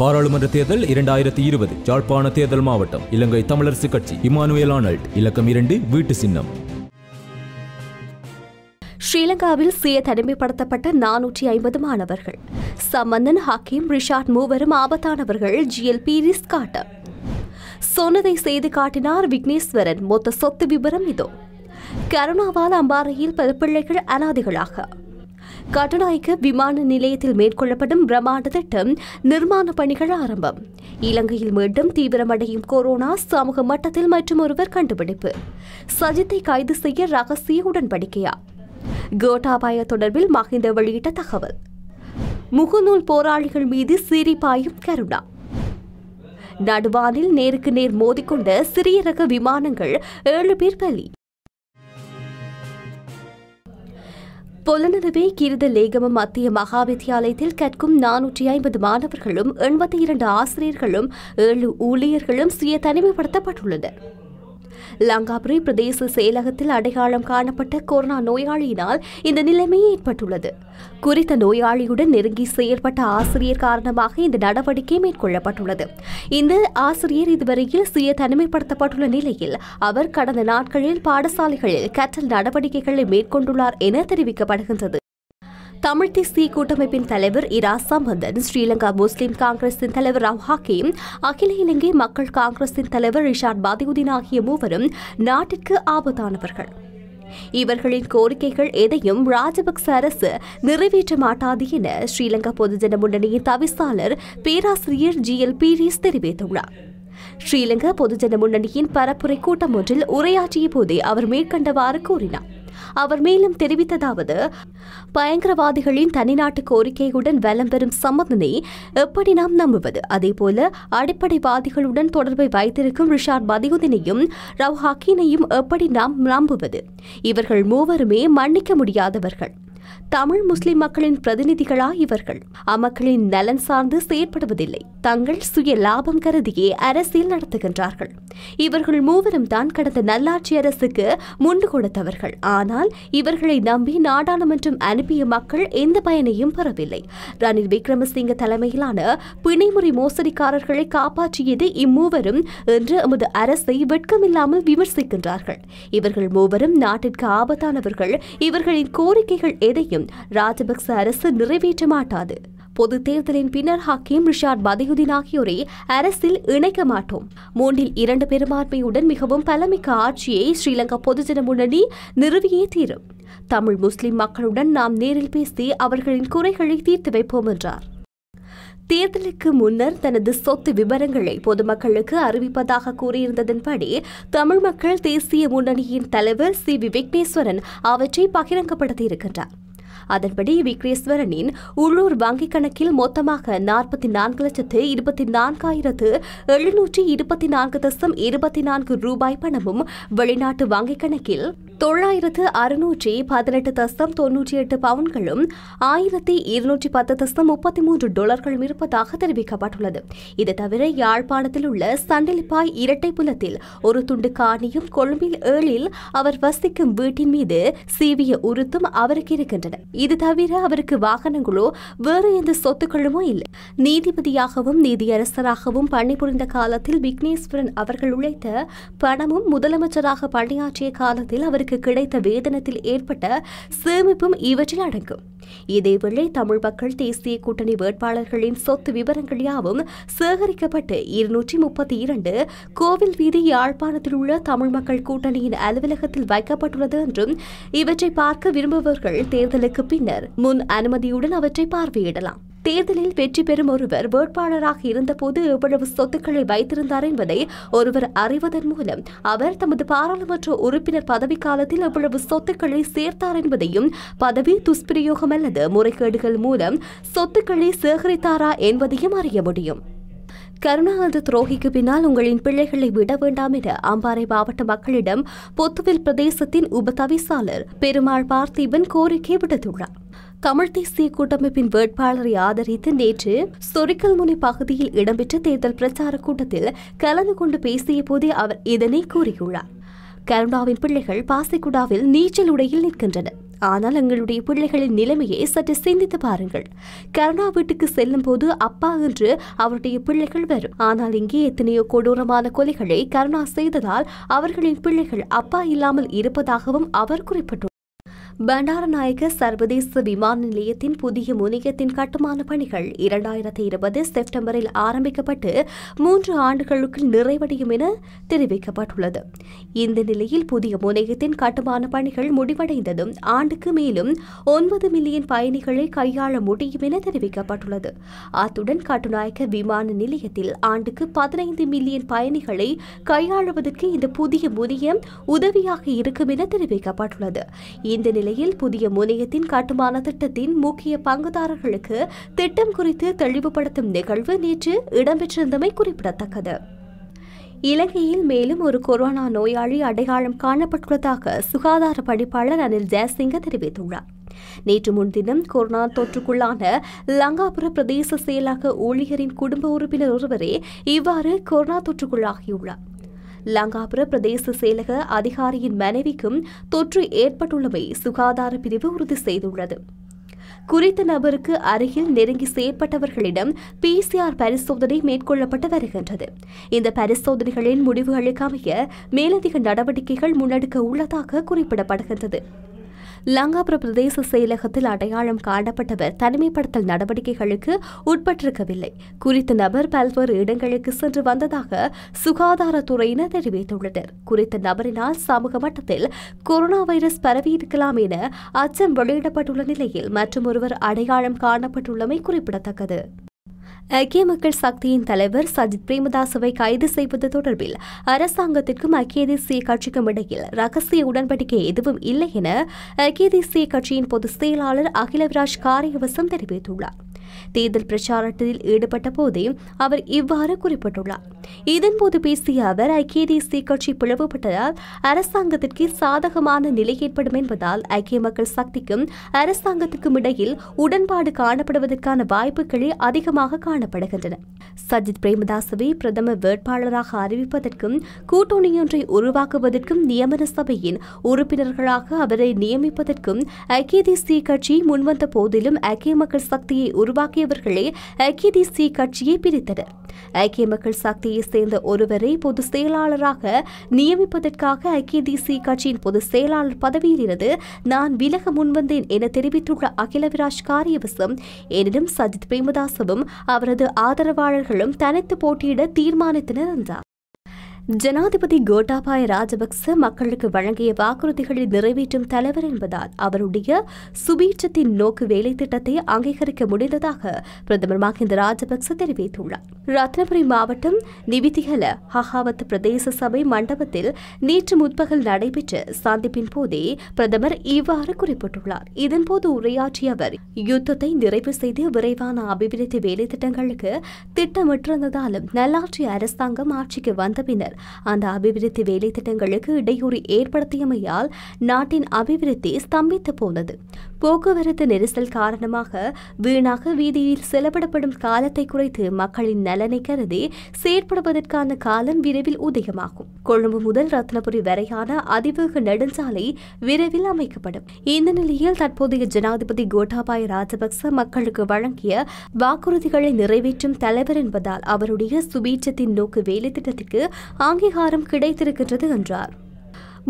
பாராளுமன்ற தேர்தல் இரண்டாயிரத்தி இருபது ஜாழ்ப்பாண தேர்தல் மாவட்டம் இலங்கை தமிழரசு கட்சி இமானுவேல் ஆனல்ட் இலக்கம் இரண்டு வீட்டு சின்னம் ஸ்ரீலங்காவில் சுய தனிமைப்படுத்தப்பட்ட நானூற்றி ஐம்பது மாணவர்கள் சம்பந்தன் ஹக்கீம் ரிஷாட் மூவரும் ஆபத்தானவர்கள் ஜிஎல் பி ரிஸ்காட்டம் சொன்னதை செய்து காட்டினார் விக்னேஸ்வரன் மொத்த சொத்து விபரம் இதோ கருணாவால் அம்பாறையில் பல பிள்ளைகள் கட்டுநாயக்க விமான நிலையத்தில் மேற்கொள்ளப்படும் பிரம்மாண்ட திட்டம் நிர்மாண பணிகள் ஆரம்பம் இலங்கையில் மீண்டும் தீவிரமடையும் கொரோனா சமூக மட்டத்தில் மற்றும் ஒருவர் கண்டுபிடிப்பு சஜித்தை கைது செய்ய ரகசிய உடன்படிக்கையா கோட்டாபாய தொடர்பில் மகிந்த வெளியிட்ட தகவல் முகநூல் போராளிகள் மீது சிரிப்பாயும் கருணா நடுவானில் நேருக்கு நேர் மோதிக்கொண்ட சிறிய ரக விமானங்கள் ஏழு பேர் பலி பொலனருவே கிருத லேகம மத்திய மகாவித்தியாலயத்தில் கற்கும் நானூற்றி ஐம்பது மாணவர்களும் எண்பத்தி இரண்டு ஆசிரியர்களும் ஏழு ஊழியர்களும் சுய தனிமைப்படுத்தப்பட்டுள்ளனர் லங்காபுரி பிரதேச செயலகத்தில் அடையாளம் காணப்பட்ட கொரோனா நோயாளியினால் இந்த நிலைமை ஏற்பட்டுள்ளது குறித்த நோயாளியுடன் நெருங்கி செயல்பட்ட ஆசிரியர் காரணமாக இந்த நடவடிக்கை மேற்கொள்ளப்பட்டுள்ளது இந்த ஆசிரியர் இதுவரையில் சுய தனிமைப்படுத்தப்பட்டுள்ள நிலையில் அவர் கடந்த நாட்களில் பாடசாலைகளில் கற்றல் நடவடிக்கைகளை மேற்கொண்டுள்ளார் என தெரிவிக்கப்படுகின்றது தமிழ்தி சி கூட்டமைப்பின் தலைவர் இரா சம்பந்தன் ஸ்ரீலங்கா முஸ்லிம் காங்கிரஸின் தலைவர் ரவ் ஹக்கீம் அகில இலங்கை மக்கள் காங்கிரஸின் தலைவர் ரிஷாட் பாதியுதீன் ஆகிய மூவரும் நாட்டிற்கு ஆபத்தானவர்கள் இவர்களின் கோரிக்கைகள் எதையும் ராஜபக்ச அரசு நிறைவேற்ற மாட்டாது என ஸ்ரீலங்கா பொதுஜன முன்னணியின் தவிசாளர் பேராசிரியர் ஜி எல் பீரிஸ் தெரிவித்துள்ளார் ஸ்ரீலங்கா பொதுஜன முன்னணியின் பரப்புரை கூட்டம் ஒன்றில் உரையாற்றிய போதே அவர் மேற்கண்டவாறு கூறினார் அவர் மேலும் தெரிவித்ததாவது பயங்கரவாதிகளின் தனிநாட்டு கோரிக்கையுடன் வலம் பெறும் சம்மதனை எப்படி நாம் நம்புவது அதேபோல அடிப்படைவாதிகளுடன் தொடர்பை வைத்திருக்கும் ரிஷாட் பதியுதீனையும் ரவ் ஹக்கீனையும் எப்படி நாம் நம்புவது இவர்கள் மூவருமே மன்னிக்க முடியாதவர்கள் தமிழ் முஸ்லிம் மக்களின் பிரதிநிதிகளா இவர்கள் அமக்களின் நலன் சார்ந்து செயற்படுவதில்லை தங்கள் சுய லாபம் கருதியே அரசியல் நடத்துகின்றார்கள் இவர்கள் மூவரும் தான் கடந்த நல்லாட்சி அரசுக்கு முண்டு கொடுத்தவர்கள் ஆனால் இவர்களை நம்பி நாடாளுமன்றம் அனுப்பிய மக்கள் எந்த பயனையும் பெறவில்லை ரணில் விக்ரமசிங்க தலைமையிலான பிணைமுறை மோசடிக்காரர்களை காப்பாற்றியது இம்மூவரும் என்று எமது அரசை வெட்கமில்லாமல் விமர்சிக்கின்றார்கள் இவர்கள் மூவரும் நாட்டிற்கு ஆபத்தானவர்கள் இவர்களின் கோரிக்கைகள் எதையும் ராஜபக்ச அரசு நிறைவேற்ற மாட்டாது பொது தேர்தலின் பின்னர் ஹக்கீம் ரிஷாட் பதையுதீன் ஆகியோரை அரசில் இணைக்க மாட்டோம் மூன்றில் இரண்டு பெரும்பான்மையுடன் மிகவும் பலமிக்க ஆட்சியை ஸ்ரீலங்கா பொதுஜன முன்னணி நிறுவியே தீரும் தமிழ் முஸ்லிம் மக்களுடன் நாம் நேரில் பேசி அவர்களின் குறைகளை தீர்த்து வைப்போம் என்றார் தேர்தலுக்கு முன்னர் தனது சொத்து விவரங்களை பொதுமக்களுக்கு அறிவிப்பதாக கூறியிருந்ததன்படி தமிழ் மக்கள் தேசிய முன்னணியின் தலைவர் சி வி விக்னேஸ்வரன் அவற்றை பகிரங்கப்படுத்தியிருக்கின்றார் அதன்படி விக்ரேஸ்வரனின் உள்ளூர் வங்கிக் கணக்கில் மொத்தமாக நாற்பத்தி நான்கு லட்சத்து இருபத்தி நான்காயிரத்து எழுநூற்றி இருபத்தி நான்கு தசம் இருபத்தி நான்கு ரூபாய் பணமும் வெளிநாட்டு வங்கிக் கணக்கில் தொள்ளாயிரத்து அறுநூற்றி பதினெட்டு தசம் தொன்னூற்றி எட்டு பவுன்களும் ஆயிரத்தி இருநூற்றி பத்து தசம் முப்பத்தி மூன்று டாலர்களும் இருப்பதாக தெரிவிக்கப்பட்டுள்ளது இது தவிர யாழ்ப்பாணத்தில் உள்ள சண்டலிப்பாய் இரட்டை புலத்தில் ஒரு துண்டு காணியும் கொழும்பில் ஏழில் அவர் வசிக்கும் வீட்டின் மீது சீவிய உருத்தும் அவருக்கு இருக்கின்றன இது தவிர அவருக்கு வாகனங்களோ வேறு எந்த சொத்துக்களுமோ இல்லை நீதிபதியாகவும் நீதியரசராகவும் பணிபுரிந்த காலத்தில் விக்னேஸ்வரன் அவர்கள் உழைத்த பணமும் முதலமைச்சராக பணியாற்றிய காலத்தில் அவருக்கு கிடைத்த வேதனத்தில் ஏற்பட்ட சேமிப்பும் இவற்றில் அடங்கும் இதேவேளை தமிழ் மக்கள் தேசிய கூட்டணி வேட்பாளர்களின் சொத்து விவரங்கள் யாவும் சேகரிக்கப்பட்டு இருநூற்றி முப்பத்தி இரண்டு கோவில் வீதி யாழ்ப்பாணத்தில் உள்ள தமிழ் மக்கள் கூட்டணியின் அலுவலகத்தில் வைக்கப்பட்டுள்ளது என்றும் இவற்றை பார்க்க விரும்புபவர்கள் தேர்தலுக்கு பின்னர் முன் அனுமதியுடன் அவற்றை பார்வையிடலாம் தேர்தலில் வெற்றி பெறும் ஒருவர் வேட்பாளராக இருந்தபோது எவ்வளவு சொத்துக்களை வைத்திருந்தார் என்பதை ஒருவர் அறிவதன் மூலம் அவர் தமது பாராளுமன்ற உறுப்பினர் பதவி காலத்தில் எவ்வளவு சொத்துக்களை சேர்த்தார் என்பதையும் பதவி துஷ்பிரயோகம் அல்லது முறைகேடுகள் மூலம் சொத்துக்களை சேகரித்தாரா என்பதையும் அறிய முடியும் கருணாநிதி துரோகிக்கு பின்னால் உங்களின் பிள்ளைகளை விட வேண்டாம் என அம்பாறை மாவட்ட மக்களிடம் பொத்துவில் பிரதேசத்தின் உப தவிசாளர் பெருமாள் பார்த்திபன் கோரிக்கை விடுத்துள்ளார் தமிழ் தேசிய கூட்டமைப்பின் வேட்பாளரை ஆதரித்து நேற்று சொரிக்கல்முனை பகுதியில் இடம்பெற்ற தேர்தல் பிரச்சார கூட்டத்தில் கலந்து கொண்டு பேசிய போதே அவர் இதனை கூறியுள்ளார் கருணாவின் பிள்ளைகள் பாசிகுடாவில் நீச்சல் உடையில் நிற்கின்றனர் ஆனால் எங்களுடைய பிள்ளைகளின் நிலைமையை சற்று சிந்தித்து பாருங்கள் கருணா வீட்டுக்கு செல்லும் போது அப்பா என்று அவருடைய பிள்ளைகள் வரும் ஆனால் இங்கே எத்தனையோ கொடூரமான கொலைகளை கருணா செய்ததால் அவர்களின் பிள்ளைகள் அப்பா இல்லாமல் இருப்பதாகவும் அவர் குறிப்பிட்டுள்ளார் பண்டாரநாயக சர்வதேச விமான நிலையத்தின் புதிய முனையத்தின் கட்டுமான பணிகள் இரண்டாயிரத்தி இருபது செப்டம்பரில் ஆரம்பிக்கப்பட்டு மூன்று ஆண்டுகளுக்குள் நிறைவடையும் என தெரிவிக்கப்பட்டுள்ளது இந்த நிலையில் புதிய முனையத்தின் கட்டுமான பணிகள் முடிவடைந்ததும் ஆண்டுக்கு மேலும் ஒன்பது மில்லியன் பயணிகளை கையாள முடியும் என தெரிவிக்கப்பட்டுள்ளது அத்துடன் கட்டுநாயக்க விமான நிலையத்தில் ஆண்டுக்கு பதினைந்து மில்லியன் பயணிகளை கையாளுவதற்கு இந்த புதிய முனையம் உதவியாக இருக்கும் என தெரிவிக்கப்பட்டுள்ளது இந்த நிலையில் புதிய முனையத்தின் கட்டுமான திட்டத்தின் முக்கிய பங்குதாரர்களுக்கு திட்டம் குறித்து தெளிவுபடுத்தும் நிகழ்வு நேற்று இடம்பெற்றிருந்தமை குறிப்பிடத்தக்கது இலங்கையில் மேலும் ஒரு கொரோனா நோயாளி அடையாளம் காணப்பட்டுள்ளதாக சுகாதார பணிப்பாளர் அனில் ஜெயசிங்க தெரிவித்துள்ளார் நேற்று முன்தினம் கொரோனா தொற்றுக்குள்ளான லங்காபுர பிரதேச செயலாக்க ஊழியரின் குடும்ப உறுப்பினர் ஒருவரே இவ்வாறு கொரோனா தொற்றுக்குள்ளாகியுள்ளார் லங்காபுர பிரதேச செயலக அதிகாரியின் மனைவிக்கும் தொற்று ஏற்பட்டுள்ளமை சுகாதார பிரிவு உறுதி செய்துள்ளது குறித்த நபருக்கு அருகில் நெருங்கி செயற்பட்டவர்களிடம் பிசிஆர் பரிசோதனை மேற்கொள்ளப்பட்டு வருகின்றது இந்த பரிசோதனைகளின் முடிவுகளுக்கமைய மேலதிக நடவடிக்கைகள் முன்னெடுக்க உள்ளதாக குறிப்பிடப்படுகின்றது லங்காபுர பிரதேச செயலகத்தில் அடையாளம் காணப்பட்டவர் தனிமைப்படுத்தல் நடவடிக்கைகளுக்கு உட்பட்டிருக்கவில்லை குறித்த நபர் பல்வேறு இடங்களுக்கு சென்று வந்ததாக சுகாதாரத்துறையினர் தெரிவித்துள்ளனர் குறித்த நபரினால் சமூக மட்டத்தில் கொரோனா வைரஸ் பரவியிருக்கலாம் என அச்சம் வெளியிடப்பட்டுள்ள நிலையில் மற்றும் ஒருவர் அடையாளம் காணப்பட்டுள்ளமை குறிப்பிடத்தக்கது ஐக்கிய மக்கள் சக்தியின் தலைவர் சஜித் பிரேமதாசவை கைது செய்வது தொடர்பில் அரசாங்கத்திற்கும் ஐக்கிய தேசிய கட்சிக்கும் இடையில் ரகசிய உடன்படிக்கை எதுவும் இல்லை என ஐக்கிய தேசிய கட்சியின் பொதுச் செயலாளர் அகிலவிராஜ் காரியவசம் தெரிவித்துள்ளார் தேர்தல் பிரச்சாரத்தில் ஈடுபட்ட போதே அவர் இவ்வாறு குறிப்பிட்டுள்ளார் இதன்போது பேசிய அவர் ஐக்கிய தேசிய கட்சி பிளவுபட்டதால் அரசாங்கத்திற்கு சாதகமான நிலை ஏற்படும் என்பதால் ஐக்கிய மக்கள் சக்திக்கும் அரசாங்கத்துக்கும் இடையில் உடன்பாடு காணப்படுவதற்கான வாய்ப்புகளே அதிகமாக காணப்படுகின்றன சஜித் பிரேமதாசவை பிரதமர் வேட்பாளராக அறிவிப்பதற்கும் ஒன்றை உருவாக்குவதற்கும் நியமன சபையின் உறுப்பினர்களாக அவரை நியமிப்பதற்கும் ஐக்கிய தேசிய கட்சி முன்வந்த போதிலும் ஐக்கிய மக்கள் சக்தியை உருவாக்கியவர்களே ஐக்கிய தேசிய கட்சியை பிரித்தனர் ஐக்கிய மக்கள் சக்தியைச் சேர்ந்த ஒருவரை பொதுச் செயலாளராக நியமிப்பதற்காக ஐக்கிய தேசிய கட்சியின் பொதுச் செயலாளர் பதவியிலிருந்து நான் விலக முன்வந்தேன் என தெரிவித்துள்ள அகிலவிராஜ் காரியவசம் எனினும் சஜித் பிரேமதாசவும் அவரது ஆதரவாளர்களும் தனித்து போட்டியிட தீர்மானித்தனர் என்றார் ஜனாதிபதி கோட்டாபாய ராஜபக்ச மக்களுக்கு வழங்கிய வாக்குறுதிகளை நிறைவேற்றும் தலைவர் என்பதால் அவருடைய சுபீட்சத்தின் நோக்கு வேலை திட்டத்தை அங்கீகரிக்க முடிந்ததாக பிரதமர் மகிந்த ராஜபக்ச தெரிவித்துள்ளார் ரத்னபுரி மாவட்டம் நிவிதிகல ஹஹாவத் பிரதேச சபை மண்டபத்தில் நேற்று முற்பகல் நடைபெற்ற சந்திப்பின் போதே பிரதமர் இவ்வாறு குறிப்பிட்டுள்ளார் இதன்போது உரையாற்றிய அவர் யுத்தத்தை நிறைவு செய்து விரைவான அபிவிருத்தி வேலைத்திட்டங்களுக்கு திட்டமிட்டிருந்ததாலும் நல்லாட்சி அரசாங்கம் ஆட்சிக்கு வந்த பின்னர் அந்த அபிவிருத்தி வேலைத்திட்டங்களுக்கு இடையூறு ஏற்படுத்தியமையால் நாட்டின் அபிவிருத்தி ஸ்தம்பித்து போனது போக்குவரத்து நெரிசல் காரணமாக வீணாக வீதியில் செலவிடப்படும் காலத்தை குறைத்து மக்களின் நலனை கருதி செயற்படுவதற்கான காலம் விரைவில் உதயமாகும் கொழும்பு முதல் ரத்னபுரி வரையான அதிவேக நெடுஞ்சாலை விரைவில் அமைக்கப்படும் இந்த நிலையில் தற்போதைய ஜனாதிபதி கோட்டாபாய ராஜபக்ச மக்களுக்கு வழங்கிய வாக்குறுதிகளை நிறைவேற்றும் தலைவர் என்பதால் அவருடைய சுபீட்சத்தின் நோக்கு வேலை திட்டத்திற்கு அங்கீகாரம் கிடைத்திருக்கின்றது என்றார்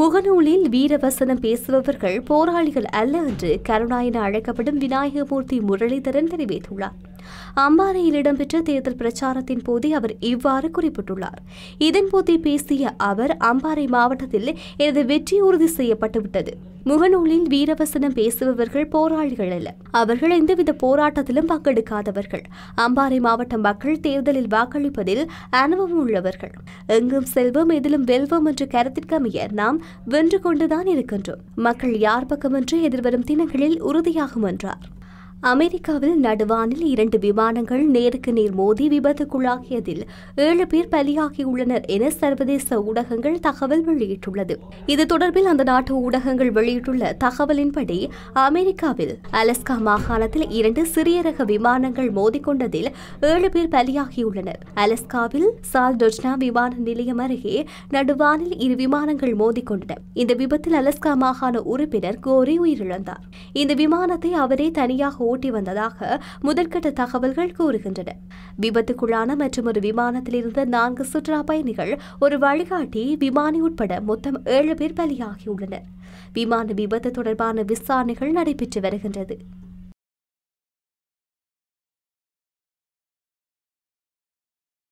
முகநூலில் வீரவசனம் பேசுபவர்கள் போராளிகள் அல்ல என்று கருணா என அழைக்கப்படும் விநாயகமூர்த்தி முரளிதரன் தெரிவித்துள்ளார் அம்பாறையில் இடம்பெற்ற தேர்தல் பிரச்சாரத்தின் போது அவர் இவ்வாறு குறிப்பிட்டுள்ளார் இதன்போதே பேசிய அவர் அம்பாறை மாவட்டத்தில் எனது வெற்றி உறுதி செய்யப்பட்டுவிட்டது முகநூலில் வீரவசனம் பேசுபவர்கள் போராளிகள் அல்ல அவர்கள் எந்தவித போராட்டத்திலும் பங்கெடுக்காதவர்கள் அம்பாறை மாவட்ட மக்கள் தேர்தலில் வாக்களிப்பதில் அனுபவம் உள்ளவர்கள் எங்கும் செல்வம் எதிலும் வெல்வம் என்ற கருத்திற்கமைய நாம் வென்று கொண்டுதான் இருக்கின்றோம் மக்கள் யார் பக்கமென்று எதிர்வரும் தினங்களில் உறுதியாகும் என்றார் அமெரிக்காவில் நடுவானில் இரண்டு விமானங்கள் நேருக்கு நேர் மோதி விபத்துக்குள்ளாகியதில் ஏழு பேர் பலியாகியுள்ளனர் என சர்வதேச ஊடகங்கள் தகவல் வெளியிட்டுள்ளது இது தொடர்பில் அந்த நாட்டு ஊடகங்கள் வெளியிட்டுள்ள தகவலின்படி அமெரிக்காவில் அலஸ்கா மாகாணத்தில் இரண்டு சிறிய ரக விமானங்கள் மோதிக்கொண்டதில் ஏழு பேர் பலியாகியுள்ளனர் அலஸ்காவில் டொஜ்னா விமான நிலையம் அருகே நடுவானில் இரு விமானங்கள் மோதிக்கொண்டன இந்த விபத்தில் அலஸ்கா மாகாண உறுப்பினர் கோரி உயிரிழந்தார் இந்த விமானத்தை அவரே தனியாக ஓட்டி வந்ததாக முதற்கட்ட தகவல்கள் கூறுகின்றன விபத்துக்குள்ளான மற்றும் ஒரு விமானத்தில் இருந்த நான்கு சுற்றுலா பயணிகள் ஒரு வழிகாட்டி விமானி உட்பட மொத்தம் ஏழு பேர் பலியாகியுள்ளனர் விமான விபத்து தொடர்பான விசாரணைகள் நடைபெற்று வருகின்றது